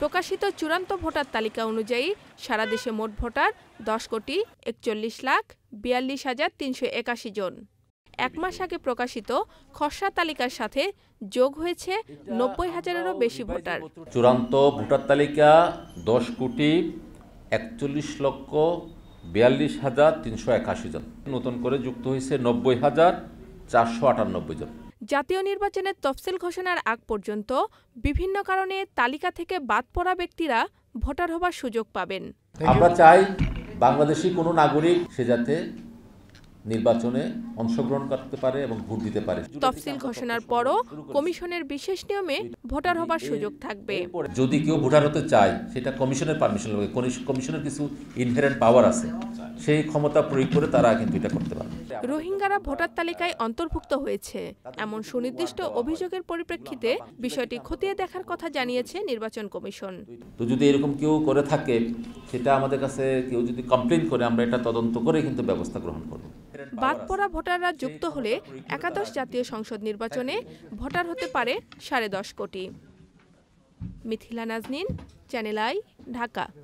প্রকাশিত চূড়ান্ত ভোটার তালিকা অনুযায়ী সারা দেশে মোট ভোটার দশ কোটি একচল্লিশ লাখ বিয়াল্লিশ হাজার তিনশো একাশি জন এক মাস আগে প্রকাশিত খসড়া তালিকার সাথে যোগ হয়েছে নব্বই হাজারেরও বেশি ভোটার চূড়ান্ত ভোটার তালিকা দশ কোটি একচল্লিশ লক্ষ বিয়াল্লিশ হাজার তিনশো একাশি জন নতুন করে যুক্ত হয়েছে নব্বই হাজার চারশো আটানব্বই জন জাতীয় নির্বাচনের তফসিল ঘোষণার আগ পর্যন্ত বিভিন্ন কারণে তালিকা থেকে বাদ পড়া ব্যক্তিরা ভোটার হবার সুযোগ পাবেন আমরা চাই বাংলাদেশি কোনো নাগরিক সে যাতে নির্বাচনে অংশগ্রহণ করতে পারে এবং ভোট দিতে পারে তফসিল ঘোষণার পরও কমিশনের বিশেষ নিয়মে ভোটার হবার সুযোগ থাকবে যদি কেউ ভোটার হতে চায় সেটা কমিশনের পারমিশন লাগবে কমিশনের কিছু ইনহেরেন্ট পাওয়ার আছে সেই ক্ষমতা প্রয়োগ করে তারা কিন্তু এটা করতে পারে রোহিঙ্গারা ভোটার তালিকায় অন্তর্ভুক্ত হয়েছে এমন সুনির্দিষ্ট অভিযোগের পরিপ্রেক্ষিতে বিষয়টি খতিয়ে দেখার কথা জানিয়েছে নির্বাচন কমিশন তো যদি এরকম কেউ করে থাকে সেটা আমাদের কাছে কেউ যদি কমপ্লেন করে আমরা এটা তদন্ত করে কিন্তু ব্যবস্থা গ্রহণ করব বাদ পড়া ভোটাররা যুক্ত হলে একাদশ জাতীয় সংসদ নির্বাচনে ভোটার হতে পারে সাড়ে দশ কোটি মিথিলা নাজনিন চ্যানেল আই ঢাকা